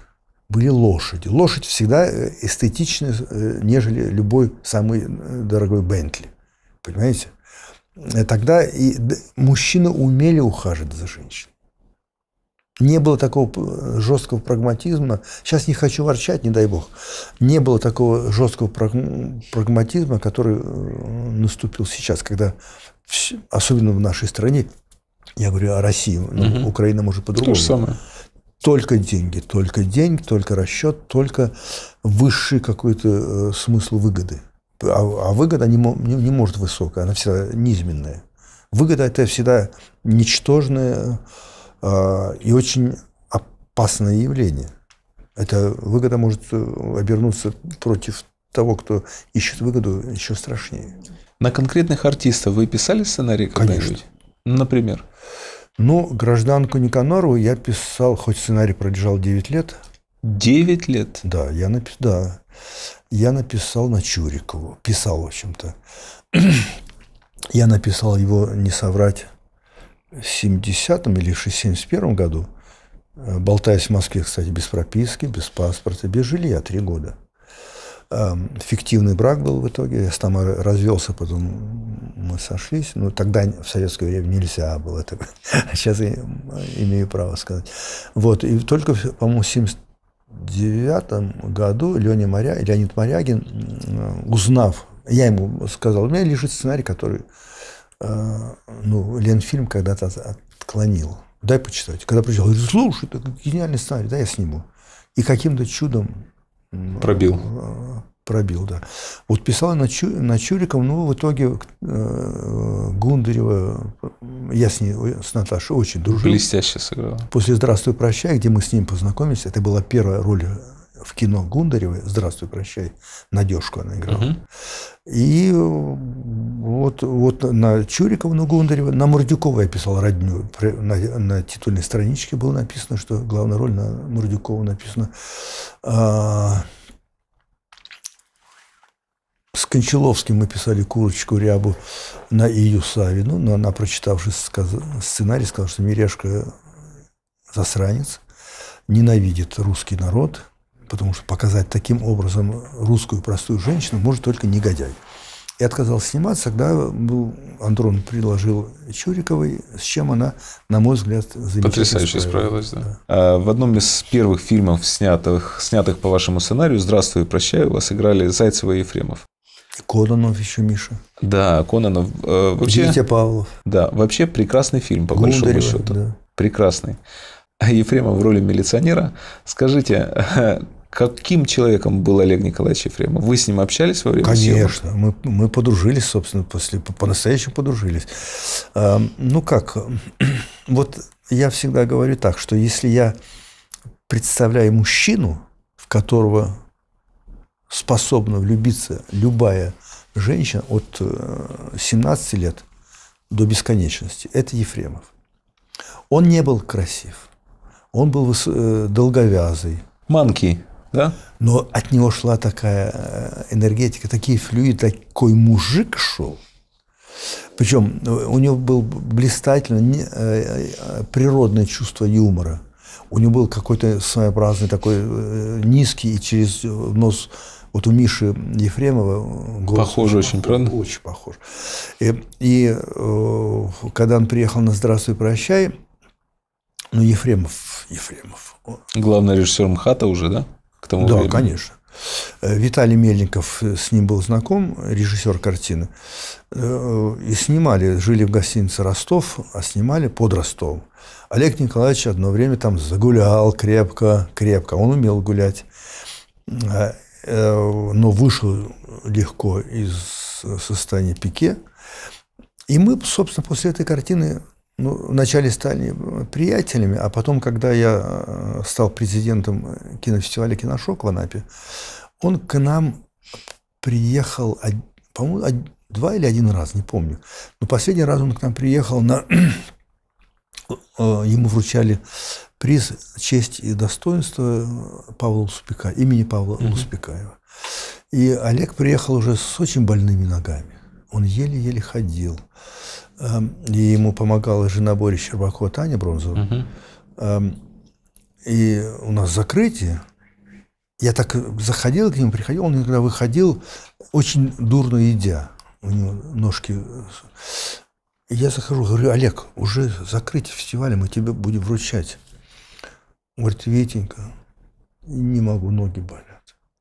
были лошади. Лошадь всегда э, эстетичнее, э, нежели любой самый э, дорогой Бентли. Понимаете? Тогда и мужчины умели ухаживать за женщиной. Не было такого жесткого прагматизма. Сейчас не хочу ворчать, не дай бог. Не было такого жесткого прагматизма, который наступил сейчас, когда, особенно в нашей стране, я говорю о России, угу. Украина может по-другому. То же самое только деньги, только деньги, только расчет, только высший какой-то э, смысл выгоды. А, а выгода не, не, не может высокая, она всегда низменная. Выгода – это всегда ничтожное э, и очень опасное явление. Эта выгода может э, обернуться против того, кто ищет выгоду, еще страшнее. На конкретных артистов вы писали сценарий Конечно. Например? Ну, гражданку Никанорову я писал, хоть сценарий продержал 9 лет. 9 лет? Да, я написал, да. Я написал на Чурикову. Писал, в общем-то. я написал его, не соврать, в 70-м или в 71-м году. Э, болтаясь в Москве, кстати, без прописки, без паспорта, без жилья три года. Эм, фиктивный брак был в итоге. Я с Тамарой развелся, потом мы сошлись. Но ну, тогда в советское время нельзя было этого. Сейчас я имею право сказать. Вот. И только, по-моему, в 1979 году Леня Моря, Леонид Морягин, э, узнав, я ему сказал, у меня лежит сценарий, который э, ну, Ленфильм когда-то отклонил. Дай почитать. Когда прочитал, говорит, слушай, это гениальный сценарий, да, я сниму. И каким-то чудом Пробил. Э, пробил, да. Вот писал на, Чу, на Чуриком, ну, в итоге э, Гундарева, э, я с ней, э, с Наташей очень дружил. Блестяще сыграла. После «Здравствуй, прощай», где мы с ним познакомились, это была первая роль в кино Гундаревой «Здравствуй, прощай», Надежку она играла. Угу. И э, вот, вот на Чурикова, на Гундарева, на Мурдюкова я писал родню. На, на титульной страничке было написано, что главная роль на Мурдюкова написана. А, с Кончаловским мы писали «Курочку рябу» на Ию Савину, но она, прочитавши сценарий, сказала, что Мирешка засранец, ненавидит русский народ – потому что показать таким образом русскую простую женщину может только негодяй. И отказался сниматься, Когда был, Андрон предложил Чуриковой, с чем она, на мой взгляд, Потрясающе справилась, да. да. А, в одном из первых фильмов, снятых, снятых по вашему сценарию «Здравствуй и прощаю» вас играли Зайцева и Ефремов. Кононов еще, Миша. Да, Кононов. Э, вообще, Витя Павлов. Да, вообще прекрасный фильм, по Гундарева, большому счету. Да. Прекрасный. Ефремов в роли милиционера. Скажите, Каким человеком был Олег Николаевич Ефремов? Вы с ним общались во время Конечно. Мы, мы подружились, собственно, после, по-настоящему подружились. Эм, ну как, вот я всегда говорю так, что если я представляю мужчину, в которого способна влюбиться любая женщина от 17 э, лет до бесконечности, это Ефремов. Он не был красив. Он был э, долговязый. манкий. Да? Но от него шла такая э, энергетика, такие флюиды, такой мужик шел. Причем э, у него был блистательно э, природное чувство юмора. У него был какой-то своеобразный такой низкий и через нос вот у Миши Ефремова голос похоже очень, похож, правда? Очень похож. И, и э, когда он приехал на "Здравствуй, прощай", ну Ефремов, Ефремов. Главный режиссер МХАТа уже, да? тому да, времени. Да, конечно. Э, Виталий Мельников э, с ним был знаком, режиссер картины, э, и снимали, жили в гостинице Ростов, а снимали под Ростовом. Олег Николаевич одно время там загулял крепко, крепко, он умел гулять, но вышел легко из состояния пике. И мы, собственно, после этой картины ну, вначале стали приятелями, а потом, когда я э, стал президентом кинофестиваля «Киношок» в Анапе, он к нам приехал, по-моему, два или один раз, не помню. Но последний раз он к нам приехал на... Э, ему вручали приз «Честь и достоинство» Павла Луспека, имени Павла mm-hmm. Луспекаева. И Олег приехал уже с очень больными ногами. Он еле-еле ходил. Эм, и ему помогала жена Бори Щербакова, Таня Бронзова. Угу. И у нас закрытие. Я так заходил к нему, приходил, он иногда выходил, очень дурно едя. У него ножки... Э, я захожу, говорю, Олег, уже закрытие фестиваля, мы тебе будем вручать. говорит, Витенька, не могу, ноги болят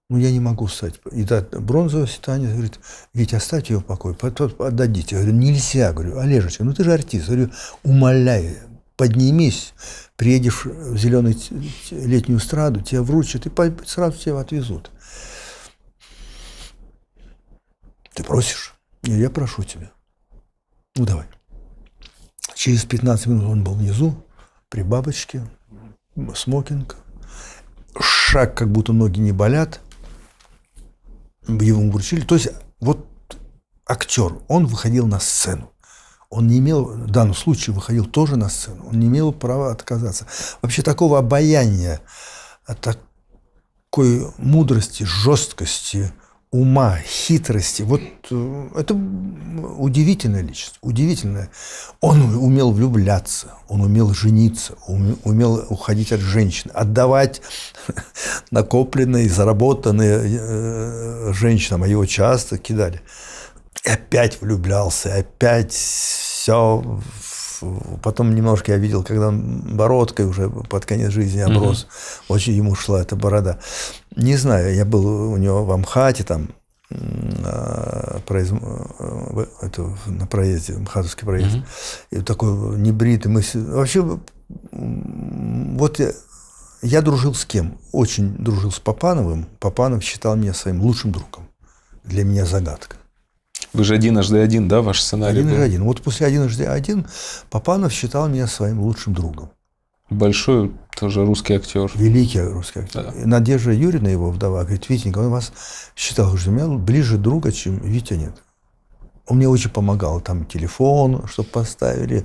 ну я не могу стать. И да, бронзовый танец говорит, ведь оставьте его в покое, отдадите. Я говорю, нельзя, говорю, Олежечка, ну ты же артист. Я говорю, умоляю, поднимись, приедешь в зеленую летнюю страду, тебя вручат и сразу тебя отвезут. Ты просишь? Я, я прошу тебя. Ну давай. Через 15 минут он был внизу, при бабочке, смокинг, шаг, как будто ноги не болят, его вручили. То есть вот актер, он выходил на сцену. Он не имел, в данном случае выходил тоже на сцену, он не имел права отказаться. Вообще такого обаяния, такой мудрости, жесткости – ума, хитрости. Вот э, это удивительная личность, удивительная. Он умел влюбляться, он умел жениться, умел уходить от женщин, отдавать накопленные, заработанные э, женщинам, а его часто кидали. И опять влюблялся, опять все Потом немножко я видел, когда он бородкой уже под конец жизни оброс, угу. очень ему шла эта борода. Не знаю, я был у него в Амхате там, а, э, это, на проезде, Мхатовский проезд. Угу. И такой небритый. Мы... Вообще, вот я, я дружил с кем? Очень дружил с Папановым. Папанов считал меня своим лучшим другом. Для меня загадка. Вы же «Одиножды один», да, ваш сценарий «Одиножды один». Вот после «Одиножды один» Папанов считал меня своим лучшим другом. Большой тоже русский актер. Великий русский актер. Да. Надежда Юрина его вдова, говорит, Витенька, он вас считал, что у меня ближе друга, чем Витя нет. Он мне очень помогал, там телефон, чтобы поставили,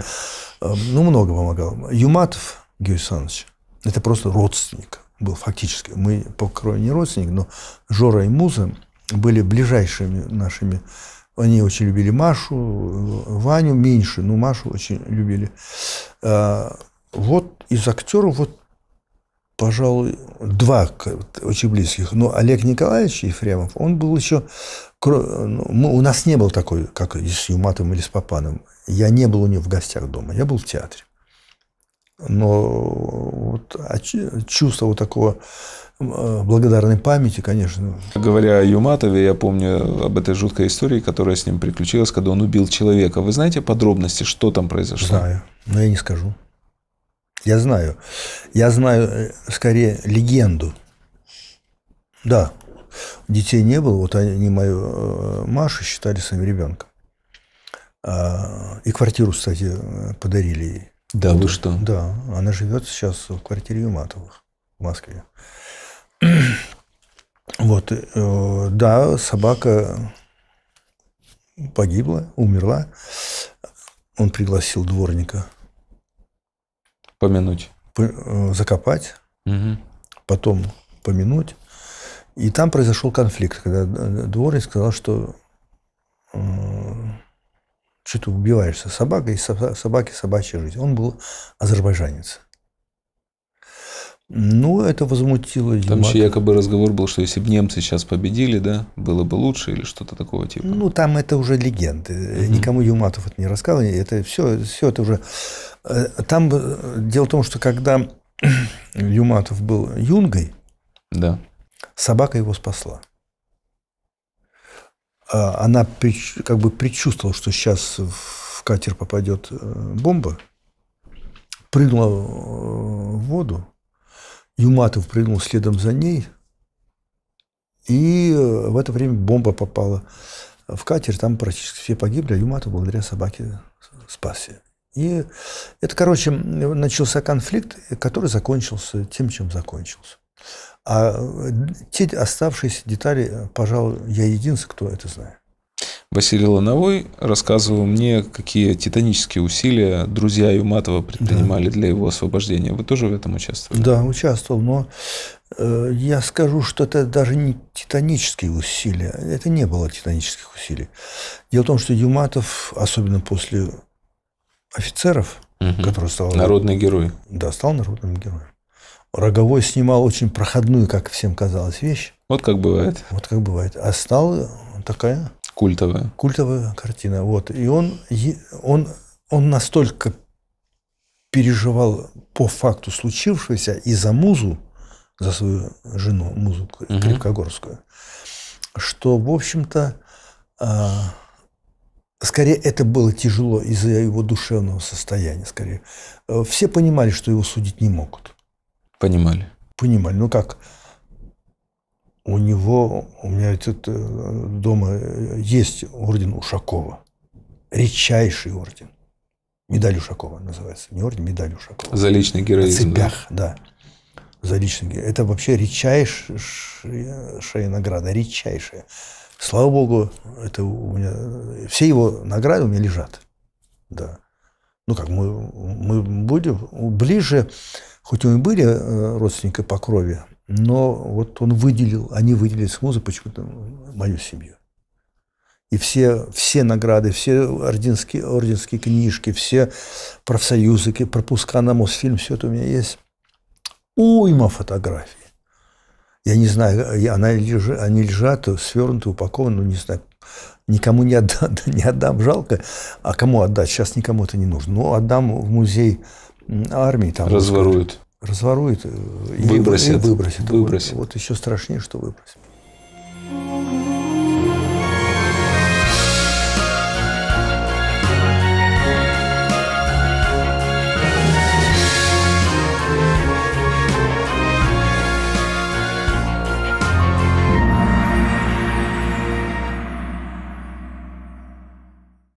э, ну, много помогал. Юматов Георгий Александрович, это просто родственник был фактически. Мы по крови не родственник, но Жора и Муза были ближайшими нашими они очень любили Машу, Ваню меньше, но Машу очень любили. А, вот из актеров вот, пожалуй, два очень близких. Но Олег Николаевич Ефремов, он был еще... Ну, у нас не был такой, как с Юматом или с Папаном. Я не был у него в гостях дома, я был в театре. Но вот чувство вот такого э, благодарной памяти, конечно. Говоря о Юматове, я помню об этой жуткой истории, которая с ним приключилась, когда он убил человека. Вы знаете подробности, что там произошло? Знаю, но я не скажу. Я знаю. Я знаю, э, скорее, легенду. Да, детей не было, вот они мою э, Машу считали своим ребенком. А, и квартиру, кстати, подарили ей. Да, вы что? Да, она живет сейчас в квартире Юматовых в Москве. Вот, э, да, собака погибла, умерла. Он пригласил дворника. Помянуть. Э, закопать. Угу. Потом помянуть. И там произошел конфликт, когда дворник сказал, что э, что ты убиваешься собакой, собаки собачья жизнь. Он был азербайджанец. Ну, это возмутило Там Юмака. еще якобы разговор был, что если бы немцы сейчас победили, да, было бы лучше или что-то такого типа. Ну, там это уже легенды. Угу. Никому Юматов это не рассказывал. Это все, все это уже... Э, там дело в том, что когда Юматов был юнгой, да. собака его спасла. А, она как бы предчувствовала, что сейчас в катер попадет э, бомба, прыгнула в э, воду, Юматов прыгнул следом за ней, и э, в это время бомба попала в катер, там практически все погибли, а Юматов благодаря собаке спасся. И это, короче, начался конфликт, который закончился тем, чем закончился. А те оставшиеся детали, пожалуй, я единственный, кто это знает. Василий Лановой рассказывал мне, какие титанические усилия друзья Юматова предпринимали да. для его освобождения. Вы тоже в этом участвовали? Да, участвовал, но э, я скажу, что это даже не титанические усилия. Это не было титанических усилий. Дело в том, что Юматов, особенно после офицеров, угу. который стал... Народный герой. Да, стал народным героем. Роговой снимал очень проходную, как всем казалось, вещь. Вот как бывает. Вот как бывает. А стала такая... Культовая. Культовая картина. Вот. И он, он, он настолько переживал по факту случившегося и за музу, за свою жену, музу угу. что, в общем-то, а, Скорее, это было тяжело из-за его душевного состояния, скорее. Э, все понимали, что его судить не могут. Понимали. Понимали. Ну как, у него, у меня этот э, дома э, есть орден Ушакова. Редчайший орден. Медаль Ушакова называется. Не орден, медаль Ушакова. За личный героизм. В цепях, да. да. За личный героизм. Это вообще редчайшая награда, редчайшая. Слава богу, это у меня... Все его награды у меня лежат. Да. Ну как, мы, мы будем ближе хоть мы и были э, родственники по крови, но вот он выделил, они выделили с музы почему-то мою семью. И все, все награды, все орденские, орденские книжки, все профсоюзы, пропуска на Мосфильм, все это у меня есть. Уйма фотографий. Я не знаю, она лежи, они лежат, свернуты, упакованы, ну, не знаю, никому не отдам, не отдам, жалко. А кому отдать? Сейчас никому это не нужно. Но ну, отдам в музей армии там разворуют. Разворуют э, и выбросят. И выбросят. выбросят. Вот, вот еще страшнее, что выбросят.